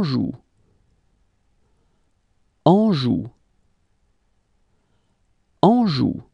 Anjou. Anjou. Anjou.